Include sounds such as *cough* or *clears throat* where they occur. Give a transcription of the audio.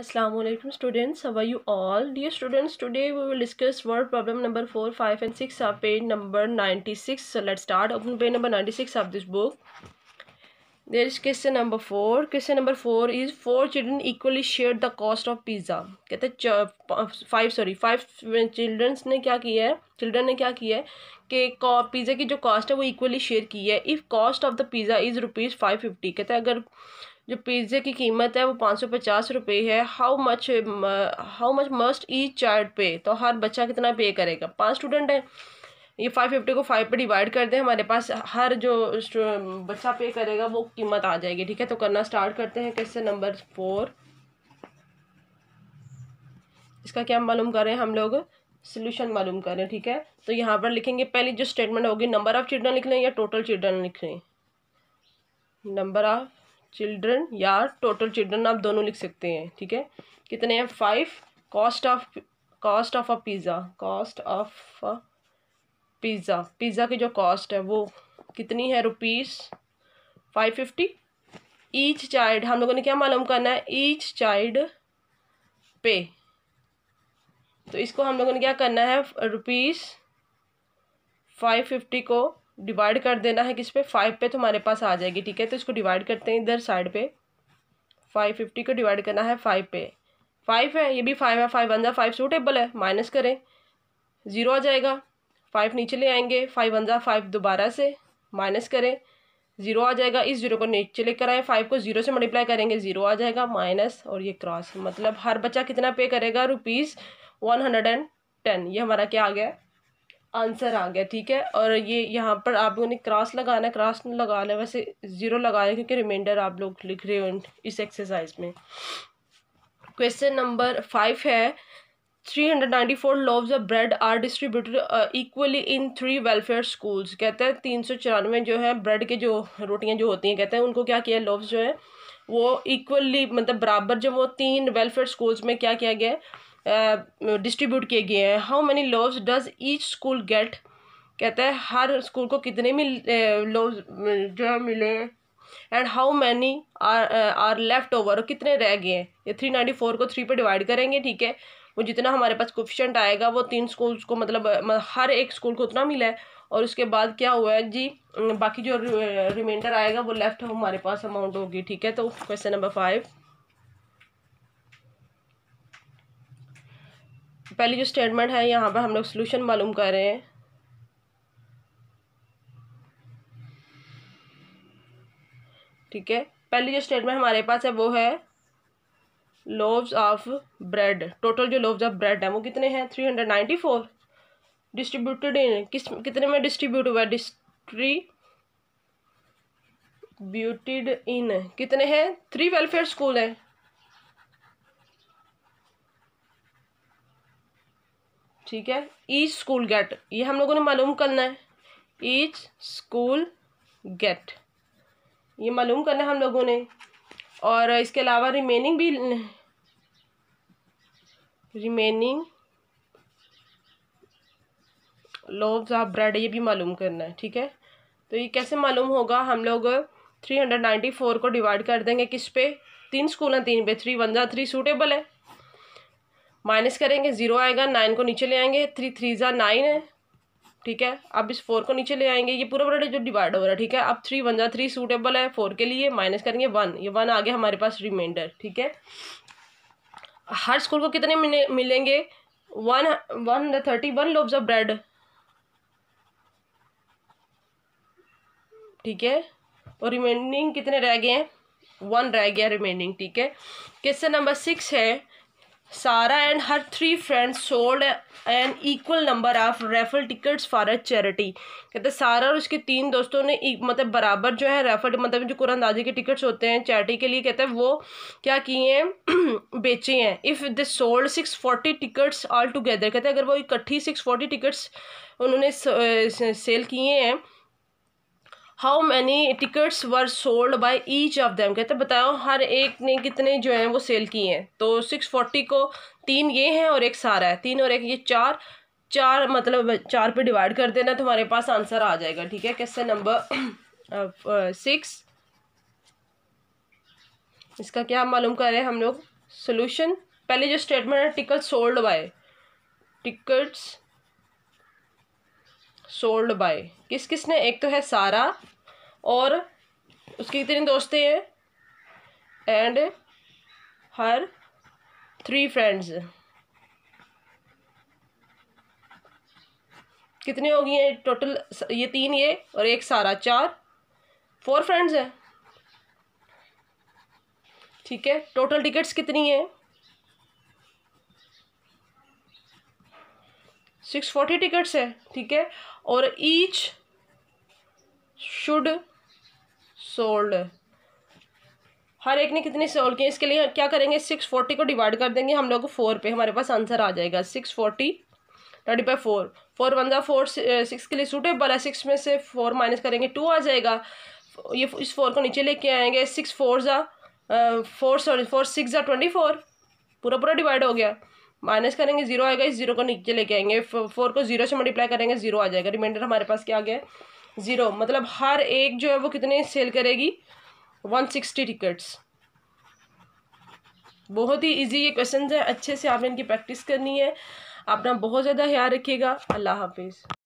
Assalamu alaikum students how are you all dear students today we will discuss word problem number 4 5 and 6 of page number 96 so let's start open page number 96 of this book there is question number 4 question number 4 is four children equally shared the cost of pizza कहते five sorry five children ne kya kiya hai children ne kya kiya hai ke pizza ki jo cost hai wo equally share ki hai if cost of the pizza is rupees 550 five agar जो पिज़्ज़े की कीमत है वो पाँच सौ पचास रुपये है how much how much must each child pay तो हर बच्चा कितना पे करेगा पाँच स्टूडेंट है ये फाइव फिफ्टी को फाइव पे डिवाइड कर दें हमारे पास हर जो बच्चा पे करेगा वो कीमत आ जाएगी ठीक है तो करना स्टार्ट करते हैं कैसे नंबर फोर इसका क्या मालूम करें हम लोग सोल्यूशन मालूम करें ठीक है तो यहाँ पर लिखेंगे पहली जो स्टेटमेंट होगी नंबर ऑफ़ चिल्ड्रन लिख लें या टोटल चिल्ड्रन लिख लें नंबर ऑफ़ चिल्ड्रन या टोटल चिल्ड्रन आप दोनों लिख सकते हैं ठीक है कितने हैं five cost of cost of a pizza cost of a pizza pizza की जो कॉस्ट है वो कितनी है rupees five fifty each child हम लोगों ने क्या मालूम करना है ईच चाइल्ड पे तो इसको हम लोगों ने क्या करना है रुपीस फाइव फिफ्टी को डिवाइड कर देना है किस पे फाइव पे तो हमारे पास आ जाएगी ठीक है तो इसको डिवाइड करते हैं इधर साइड पे फाइव फिफ्टी को डिवाइड करना है फाइव पे फाइव है ये भी फाइव है फाइव वन ज़ा फाइव सूटेबल है माइनस करें ज़ीरो आ जाएगा फाइव नीचे ले आएंगे फाइव वन ज़ा फाइव दोबारा से माइनस करें ज़ीरो आ जाएगा इस ज़ीरो को नीचे लेकर आए फाइव को ज़ीरो से मल्टीप्लाई करेंगे ज़ीरो आ जाएगा माइनस और ये क्रॉस मतलब हर बच्चा कितना पे करेगा rupees one hundred and ten ये हमारा क्या आ गया है आंसर आ गया ठीक है और ये यहाँ पर आप लोगों ने क्रॉस लगाना है क्रॉस लगाना है वैसे ज़ीरो रहे क्योंकि रिमाइंडर आप लोग लिख रहे हो इस एक्सरसाइज में क्वेश्चन नंबर फाइव है three hundred ninety four loaves of bread are distributed equally in three welfare schools कहते हैं तीन सौ चौरानवे जो है ब्रेड के जो रोटियां जो होती हैं कहते हैं उनको क्या किया लोव्स जो है वो इक्वली मतलब बराबर जो वो तीन वेलफेयर स्कूल्स में क्या किया गया है डिस्ट्रीब्यूट किए गए हैं how many loaves does each school get कहता है हर स्कूल को कितने भी लोव जो है मिले हैं and how many are are left over कितने रह गए हैं ये थ्री नाइन्टी फोर को थ्री पे डिवाइड करेंगे ठीक है वो जितना हमारे पास कोफिशेंट आएगा वो तीन स्कूल्स को मतलब हर एक स्कूल को उतना मिला है और उसके बाद क्या हुआ है जी बाकी जो रिमाइंडर आएगा वो लेफ्ट हमारे पास अमाउंट होगी ठीक है तो क्वेश्चन नंबर फाइव पहली जो स्टेटमेंट है यहाँ पर हम लोग सोल्यूशन मालूम कर रहे हैं ठीक है पहली जो स्टेटमेंट हमारे पास है वो है लोव्स ऑफ ब्रेड टोटल जो लोव्स ऑफ ब्रेड है वो कितने हैं three hundred ninety four distributed in किस कितने में डिस्ट्रीब्यूट हुआ डिस्ट्रीब्यूटेड इन कितने हैं थ्री वेलफेयर स्कूल हैं ठीक है ईच स्कूल गेट ये हम लोगों ने मालूम करना है ईच स्कूल गेट ये मालूम करना है हम लोगों ने और इसके अलावा रिमेनिंग भी रिमेनिंग लोब्स ऑफ ब्रेड ये भी मालूम करना है ठीक है तो ये कैसे मालूम होगा हम लोग थ्री हंड्रेड नाइन्टी फोर को डिवाइड कर देंगे किस पे तीन स्कूल हैं तीन पे थ्री वन जहाँ थ्री सूटेबल है माइनस करेंगे ज़ीरो आएगा नाइन को नीचे ले आएंगे थ्री थ्री ज़ा नाइन है ठीक है अब इस फोर को नीचे ले आएंगे ये पूरा पूरा जो डिवाइड हो रहा है ठीक है अब थ्री वन ज़ा थ्री सूटेबल है फोर के लिए माइनस करेंगे वन ये वन आ गया हमारे पास रिमाइंडर ठीक है हर स्कूल को कितने मिलेंगे one one hundred thirty one loaves of bread ठीक है और रिमेनिंग कितने रह गए हैं वन रह गया रिमेनिंग ठीक है क्वेश्चन नंबर सिक्स है Sara and her three friends sold an equal number of raffle tickets for a charity. कहते सारा और उसके तीन दोस्तों ने मतलब बराबर जो है रेफल मतलब जो कुरानदाजी के टिकट्स होते हैं चैरिटी के लिए कहते हैं वो क्या किए हैं *clears throat* बेचे हैं if they sold six forty tickets all together कहते हैं अगर वो इकट्ठी सिक्स फोर्टी टिकट्स उन्होंने सेल किए हैं how many tickets were sold by each of them कहते बताओ हर एक ने कितने जो हैं वो सेल किए हैं तो सिक्स फोर्टी को तीन ये हैं और एक सारा है तीन और एक ये चार चार मतलब चार पे डिवाइड कर देना तुम्हारे पास आंसर आ जाएगा ठीक है कैसे नंबर *clears throat* सिक्स इसका क्या मालूम कर रहे हैं हम लोग सोल्यूशन पहले जो स्टेटमेंट है ticket sold by tickets sold by किस किस ने एक तो है सारा और उसकी कितनी दोस्तें हैं एंड हर थ्री फ्रेंड्स कितनी होगी ये टोटल ये तीन ये और एक सारा चार फोर फ्रेंड्स हैं ठीक है टोटल टिकट्स कितनी हैं सिक्स फोर्टी टिकट्स है ठीक है और ईच शुड सोल्ड हर एक ने कितने सोल्ड किए इसके लिए क्या करेंगे सिक्स फोर्टी को डिवाइड कर देंगे हम लोग को फोर पे हमारे पास आंसर आ जाएगा six forty thirty by four four one ज़ा फोर सिक्स के लिए सूटेबल है सिक्स में से फोर माइनस करेंगे टू आ जाएगा ये इस फोर को नीचे लेके आएंगे सिक्स फोर ज़ा फोर सॉरी फोर सिक्स ज़ा ट्वेंटी फोर पूरा पूरा डिवाइड हो गया माइनस करेंगे जीरो आएगा इस जीरो को नीचे लेके आएंगे फोर को जीरो से मल्टीप्लाई करेंगे जीरो आ जाएगा रिमाइंडर हमारे पास क्या आ गया ज़ीरो मतलब हर एक जो है वो कितने सेल करेगी वन सिक्सटी टिकट्स बहुत ही इजी ये क्वेश्चन है अच्छे से आपने इनकी प्रैक्टिस करनी है अपना बहुत ज़्यादा ख्याल रखिएगा अल्लाह हाफिज़